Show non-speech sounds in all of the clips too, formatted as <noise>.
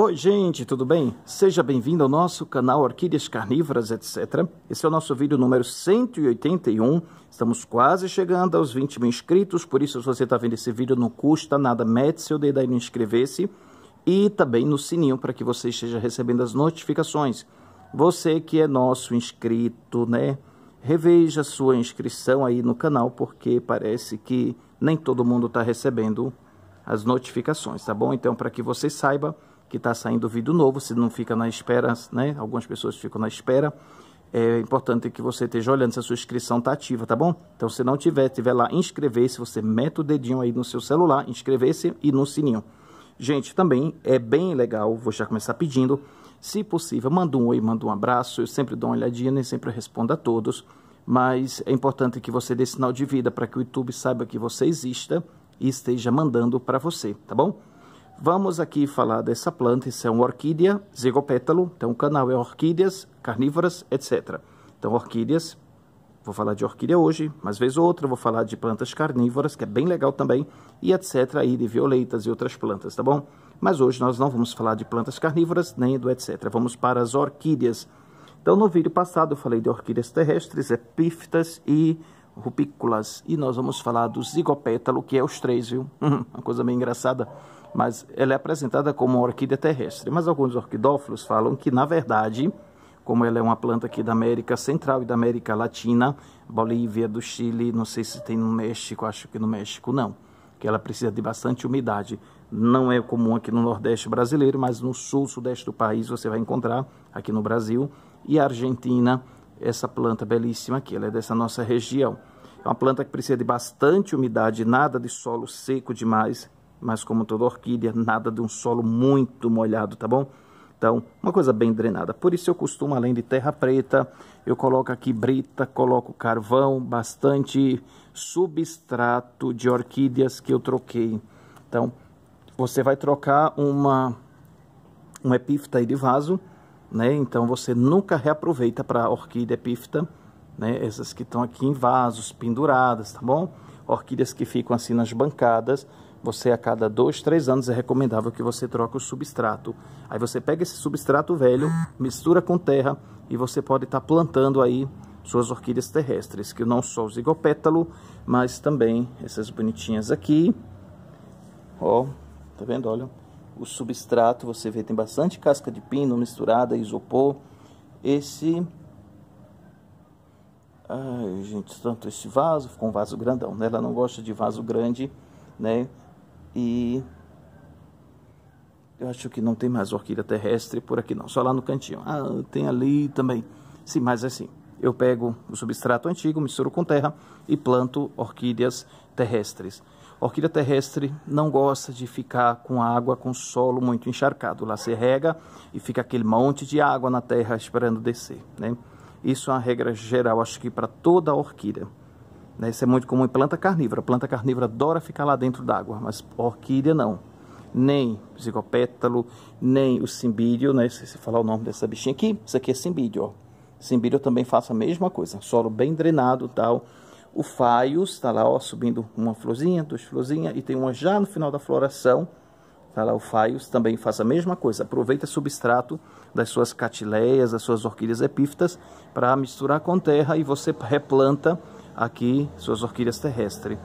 Oi, gente, tudo bem? Seja bem-vindo ao nosso canal Orquídeas Carnívoras, etc. Esse é o nosso vídeo número 181. Estamos quase chegando aos 20 mil inscritos, por isso, se você está vendo esse vídeo, não custa nada, mete seu dedo aí no inscrever-se e também no sininho para que você esteja recebendo as notificações. Você que é nosso inscrito, né? Reveja sua inscrição aí no canal, porque parece que nem todo mundo está recebendo as notificações, tá bom? Então, para que você saiba que está saindo vídeo novo, se não fica na espera, né? Algumas pessoas ficam na espera. É importante que você esteja olhando se a sua inscrição está ativa, tá bom? Então, se não tiver, tiver lá inscrever-se, você mete o dedinho aí no seu celular, inscrever-se e no sininho. Gente, também é bem legal, vou já começar pedindo, se possível, manda um oi, manda um abraço, eu sempre dou uma olhadinha, nem sempre respondo a todos, mas é importante que você dê sinal de vida para que o YouTube saiba que você exista e esteja mandando para você, tá bom? Vamos aqui falar dessa planta, isso é uma orquídea, zigopétalo, então o canal é orquídeas, carnívoras, etc. Então orquídeas, vou falar de orquídea hoje, mas vez ou outra vou falar de plantas carnívoras, que é bem legal também, e etc, aí de violetas e outras plantas, tá bom? Mas hoje nós não vamos falar de plantas carnívoras, nem do etc, vamos para as orquídeas. Então no vídeo passado eu falei de orquídeas terrestres, epífitas e rupícolas, e nós vamos falar do zigopétalo, que é os três, viu? <laughs> uma coisa bem engraçada mas ela é apresentada como uma orquídea terrestre. Mas alguns orquidófilos falam que, na verdade, como ela é uma planta aqui da América Central e da América Latina, Bolívia, do Chile, não sei se tem no México, acho que no México não, que ela precisa de bastante umidade. Não é comum aqui no Nordeste brasileiro, mas no Sul, Sudeste do país você vai encontrar, aqui no Brasil, e Argentina, essa planta belíssima aqui, ela é dessa nossa região. É uma planta que precisa de bastante umidade, nada de solo seco demais, mas como toda orquídea, nada de um solo muito molhado, tá bom? Então, uma coisa bem drenada. Por isso eu costumo, além de terra preta, eu coloco aqui brita, coloco carvão, bastante substrato de orquídeas que eu troquei. Então, você vai trocar uma um epífita de vaso, né? Então você nunca reaproveita para orquídea epífita, né? Essas que estão aqui em vasos penduradas, tá bom? Orquídeas que ficam assim nas bancadas, você a cada dois, três anos é recomendável que você troque o substrato. Aí você pega esse substrato velho, mistura com terra e você pode estar tá plantando aí suas orquídeas terrestres, que não só o zigopétalo, mas também essas bonitinhas aqui. Ó, tá vendo? Olha, o substrato, você vê, tem bastante casca de pino misturada, isopor. Esse... Ai, gente, tanto esse vaso, ficou um vaso grandão, né? Ela não gosta de vaso grande, né? E eu acho que não tem mais orquídea terrestre por aqui não, só lá no cantinho. Ah, tem ali também. Sim, mas assim, eu pego o substrato antigo, misturo com terra e planto orquídeas terrestres. orquídea terrestre não gosta de ficar com água, com solo muito encharcado. Lá se rega e fica aquele monte de água na terra esperando descer, né? Isso é uma regra geral, acho que para toda orquídea. Né? Isso é muito comum em planta carnívora. planta carnívora adora ficar lá dentro d'água, mas orquídea não. Nem psicopétalo, nem o simbídio né? Se você falar o nome dessa bichinha aqui, isso aqui é simbídio ó. simbídio também faço a mesma coisa, solo bem drenado tal. O faios está lá, ó, subindo uma florzinha, duas florzinhas, e tem uma já no final da floração, tá lá o faios, também faz a mesma coisa. Aproveita substrato das suas catileias, das suas orquídeas epífitas, para misturar com terra e você replanta aqui suas orquídeas terrestres.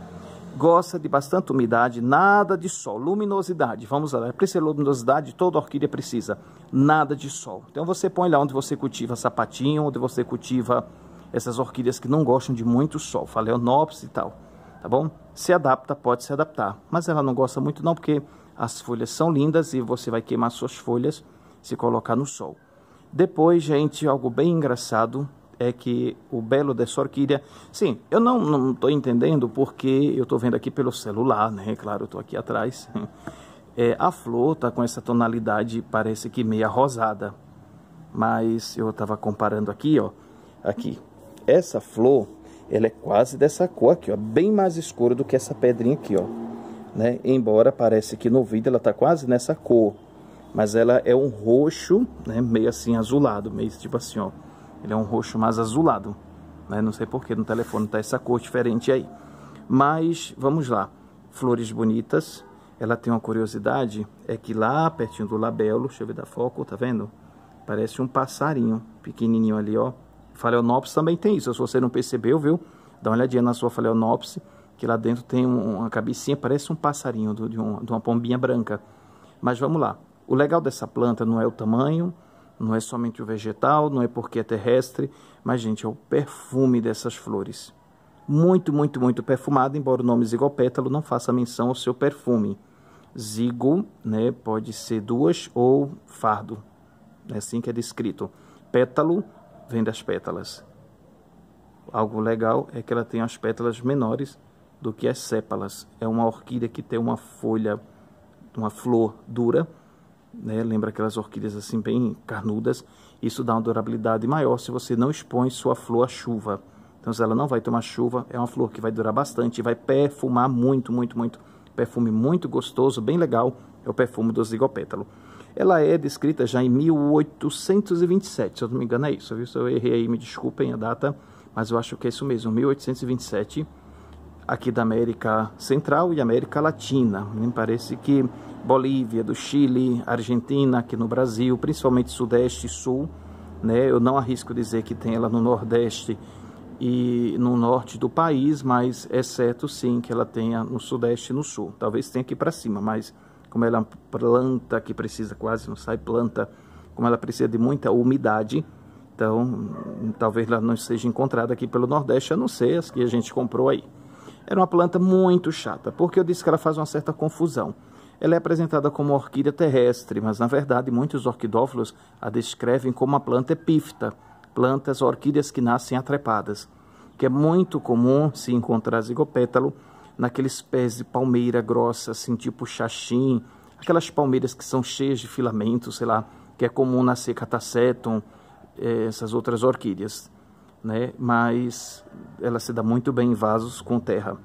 Gosta de bastante umidade, nada de sol, luminosidade. Vamos lá, é precisa luminosidade, toda orquídea precisa, nada de sol. Então você põe lá onde você cultiva sapatinho, onde você cultiva essas orquídeas que não gostam de muito sol, faleonopsis é e tal, tá bom? Se adapta, pode se adaptar, mas ela não gosta muito não, porque as folhas são lindas e você vai queimar suas folhas se colocar no sol. Depois, gente, algo bem engraçado, é que o Belo dessa orquídea, Sim, eu não estou entendendo porque eu estou vendo aqui pelo celular, né? Claro, eu estou aqui atrás. <laughs> É, a flor está com essa tonalidade, parece que meia rosada. Mas eu estava comparando aqui, ó. Aqui. Essa flor, ela é quase dessa cor aqui, ó. Bem mais escura do que essa pedrinha aqui, ó. Né? Embora parece que no vídeo ela está quase nessa cor. Mas ela é um roxo, né? Meio assim azulado, meio tipo assim, ó ele é um roxo mais azulado, né? Não sei porquê, no telefone tá essa cor diferente aí. Mas, vamos lá. Flores bonitas. Ela tem uma curiosidade, é que lá pertinho do labelo, deixa eu ver da foco, tá vendo? Parece um passarinho pequenininho ali, ó. Faleonópsis também tem isso, se você não percebeu, viu? Dá uma olhadinha na sua faleonópsis, que lá dentro tem uma cabecinha, parece um passarinho de, uma pombinha branca. Mas vamos lá. O legal dessa planta não é o tamanho, não é somente o vegetal, não é porque é terrestre, mas, gente, é o perfume dessas flores. Muito, muito, muito perfumado, embora o nome zigopétalo não faça menção ao seu perfume. Zigo, né, pode ser duas ou fardo, é assim que é descrito. Pétalo vem das pétalas. Algo legal é que ela tem as pétalas menores do que as sépalas. É uma orquídea que tem uma folha, uma flor dura, né? lembra aquelas orquídeas assim bem carnudas, isso dá uma durabilidade maior se você não expõe sua flor à chuva. Então, se ela não vai tomar chuva, é uma flor que vai durar bastante, vai perfumar muito, muito, muito. Perfume muito gostoso, bem legal, é o perfume do zigopétalo. Ela é descrita já em 1827, se eu não me engano é isso, viu? Se eu errei aí, me desculpem a data, mas eu acho que é isso mesmo, 1827, aqui da América Central e América Latina. Me parece que Bolívia, do Chile, Argentina, aqui no Brasil, principalmente Sudeste e Sul. Né? Eu não arrisco dizer que tem ela no Nordeste e no Norte do país, mas é certo sim que ela tenha no Sudeste e no Sul. Talvez tenha aqui para cima, mas como ela é uma planta que precisa quase, não sai planta, como ela precisa de muita umidade, então talvez ela não seja encontrada aqui pelo Nordeste, a não ser as que a gente comprou aí. Era uma planta muito chata, porque eu disse que ela faz uma certa confusão. Ela é apresentada como orquídea terrestre, mas na verdade muitos orquidófilos a descrevem como uma planta epífita, plantas orquídeas que nascem atrepadas, que é muito comum se encontrar zigopétalo naqueles pés de palmeira grossa, assim tipo xaxim, aquelas palmeiras que são cheias de filamentos, sei lá, que é comum nascer catacetum, eh, essas outras orquídeas, né? Mas ela se dá muito bem em vasos com terra.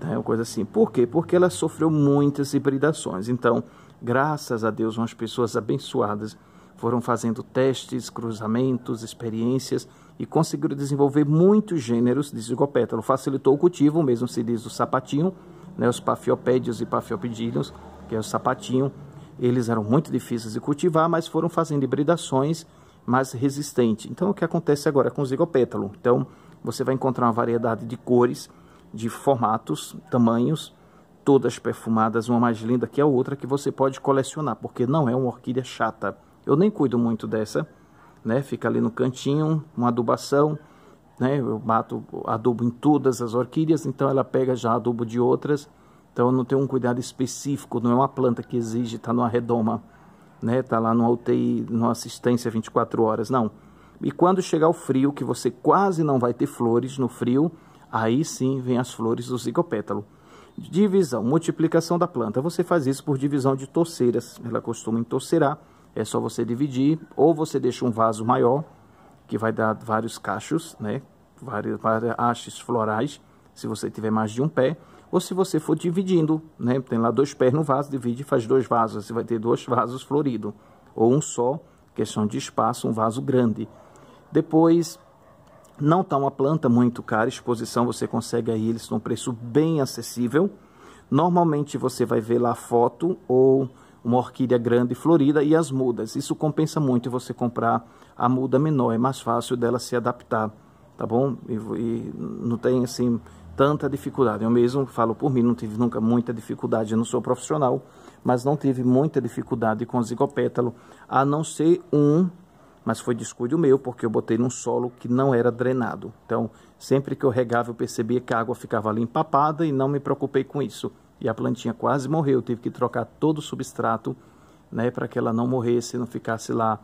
É uma coisa assim. Por quê? Porque ela sofreu muitas hibridações. Então, graças a Deus, umas pessoas abençoadas foram fazendo testes, cruzamentos, experiências e conseguiram desenvolver muitos gêneros de zigopétalo. Facilitou o cultivo, mesmo se diz o sapatinho, né, os pafiopédios e pafiopedilhos, que é o sapatinho, eles eram muito difíceis de cultivar, mas foram fazendo hibridações mais resistentes. Então, o que acontece agora com o zigopétalo? Então, você vai encontrar uma variedade de cores de formatos, tamanhos, todas perfumadas, uma mais linda que a outra, que você pode colecionar, porque não é uma orquídea chata. Eu nem cuido muito dessa, né? Fica ali no cantinho, uma adubação, né? Eu mato adubo em todas as orquídeas, então ela pega já adubo de outras. Então eu não tenho um cuidado específico, não é uma planta que exige estar tá numa redoma, né? Tá lá no UTI, numa assistência 24 horas, não. E quando chegar o frio, que você quase não vai ter flores no frio, Aí sim vem as flores do zigopétalo. Divisão, multiplicação da planta. Você faz isso por divisão de torceiras. Ela costuma entorcerar. É só você dividir ou você deixa um vaso maior que vai dar vários cachos, né? Várias, hastes florais, se você tiver mais de um pé, ou se você for dividindo, né? Tem lá dois pés no vaso, divide e faz dois vasos, você vai ter dois vasos floridos, ou um só, questão de espaço, um vaso grande. Depois, não está uma planta muito cara, exposição você consegue aí eles num preço bem acessível. Normalmente você vai ver lá a foto ou uma orquídea grande florida e as mudas. Isso compensa muito você comprar a muda menor, é mais fácil dela se adaptar, tá bom? E, e não tem assim tanta dificuldade. Eu mesmo falo por mim, não tive nunca muita dificuldade, eu não sou profissional, mas não tive muita dificuldade com zigopétalo, a não ser um mas foi descuido meu, porque eu botei num solo que não era drenado. Então, sempre que eu regava, eu percebia que a água ficava ali empapada e não me preocupei com isso. E a plantinha quase morreu, eu tive que trocar todo o substrato, né, para que ela não morresse, não ficasse lá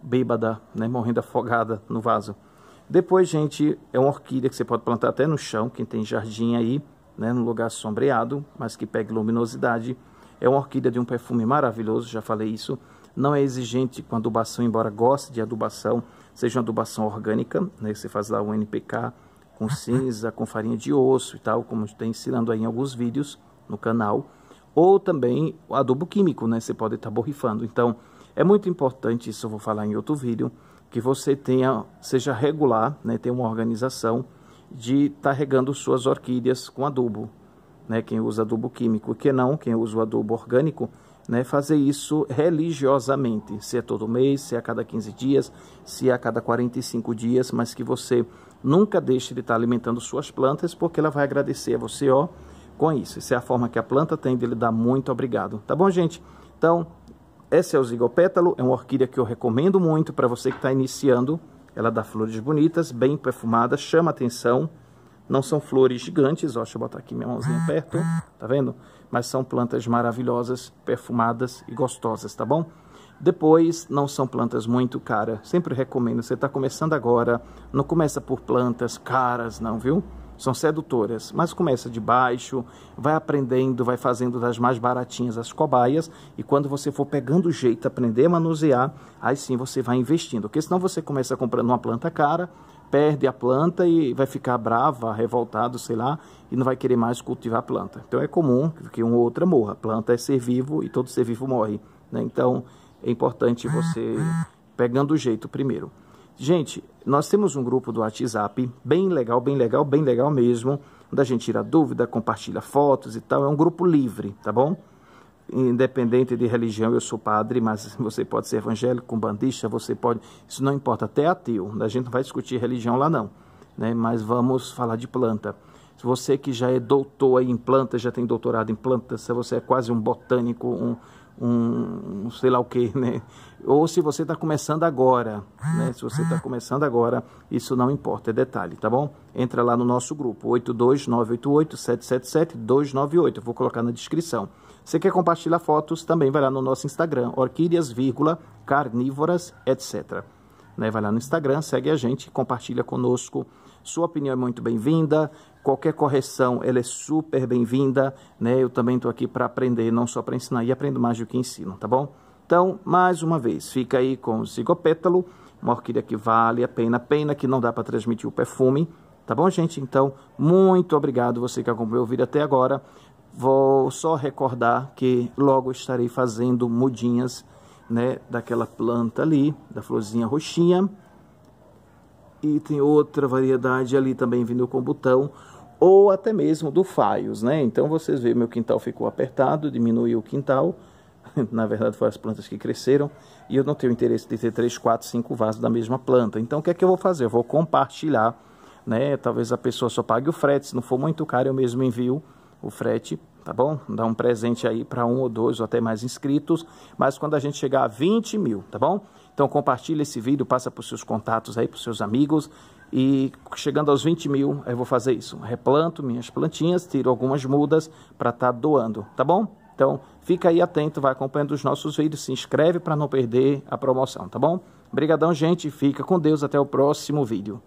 bêbada, né, morrendo afogada no vaso. Depois, gente, é uma orquídea que você pode plantar até no chão, quem tem jardim aí, né, num lugar sombreado, mas que pegue luminosidade. É uma orquídea de um perfume maravilhoso, já falei isso não é exigente com adubação, embora goste de adubação, seja uma adubação orgânica, né? Você faz lá um NPK com cinza, com farinha de osso e tal, como está ensinando aí em alguns vídeos no canal, ou também adubo químico, né? Você pode estar tá borrifando. Então, é muito importante, isso eu vou falar em outro vídeo, que você tenha, seja regular, né? Tenha uma organização de estar tá regando suas orquídeas com adubo, né? Quem usa adubo químico, que não, quem usa o adubo orgânico, né, fazer isso religiosamente, se é todo mês, se é a cada 15 dias, se é a cada 45 dias, mas que você nunca deixe de estar alimentando suas plantas, porque ela vai agradecer a você, ó, com isso. Essa é a forma que a planta tem de lhe dar muito obrigado. Tá bom, gente? Então, esse é o zigopétalo, é uma orquídea que eu recomendo muito para você que está iniciando. Ela dá flores bonitas, bem perfumadas, chama atenção. Não são flores gigantes, ó, deixa eu botar aqui minha mãozinha ah, perto, tá, tá vendo? mas são plantas maravilhosas, perfumadas e gostosas, tá bom? Depois, não são plantas muito caras. Sempre recomendo, você está começando agora, não começa por plantas caras não, viu? São sedutoras, mas começa de baixo, vai aprendendo, vai fazendo das mais baratinhas as cobaias, e quando você for pegando o jeito, aprender a manusear, aí sim você vai investindo, porque senão você começa comprando uma planta cara, perde a planta e vai ficar brava, revoltado, sei lá, e não vai querer mais cultivar a planta. Então é comum que uma ou outra morra. A planta é ser vivo e todo ser vivo morre. Né? Então é importante você pegando o jeito primeiro. Gente, nós temos um grupo do WhatsApp bem legal, bem legal, bem legal mesmo, onde a gente tira dúvida, compartilha fotos e tal. É um grupo livre, tá bom? independente de religião, eu sou padre, mas <laughs> você pode ser evangélico, bandista, você pode. Isso não importa, até ateu. A gente não vai discutir religião lá, não. Né? Mas vamos falar de planta. Se você que já é doutor em plantas, já tem doutorado em plantas, se você é quase um botânico, um, um, sei lá o que, né? Ou se você está começando agora, né? Se você está começando agora, isso não importa, é detalhe, tá bom? Entra lá no nosso grupo, 82988-777-298, vou colocar na descrição. Você quer compartilhar fotos, também vai lá no nosso Instagram, orquídeas, vírgula, carnívoras, etc. Né? Vai lá no Instagram, segue a gente, compartilha conosco. Sua opinião é muito bem-vinda, qualquer correção ela é super bem-vinda. Né? Eu também estou aqui para aprender, não só para ensinar, e aprendo mais do que ensino, tá bom? Então, mais uma vez, fica aí com o zigopétalo, uma orquídea que vale a pena, pena que não dá para transmitir o perfume, tá bom, gente? Então, muito obrigado você que acompanhou o vídeo até agora. Vou só recordar que logo estarei fazendo mudinhas né, daquela planta ali, da florzinha roxinha. E tem outra variedade ali também vindo com botão, ou até mesmo do faios, né? Então vocês veem, meu quintal ficou apertado, diminuiu o quintal. <laughs> Na verdade, foram as plantas que cresceram. E eu não tenho interesse de ter 3, 4, 5 vasos da mesma planta. Então o que é que eu vou fazer? Eu vou compartilhar, né? Talvez a pessoa só pague o frete, se não for muito caro eu mesmo envio o frete tá bom? Dá um presente aí para um ou dois ou até mais inscritos, mas quando a gente chegar a 20 mil, tá bom? Então compartilha esse vídeo, passa para os seus contatos aí, para os seus amigos, e chegando aos 20 mil, eu vou fazer isso. Replanto minhas plantinhas, tiro algumas mudas para estar tá doando, tá bom? Então, fica aí atento, vai acompanhando os nossos vídeos, se inscreve para não perder a promoção, tá bom? Obrigadão, gente. Fica com Deus. Até o próximo vídeo.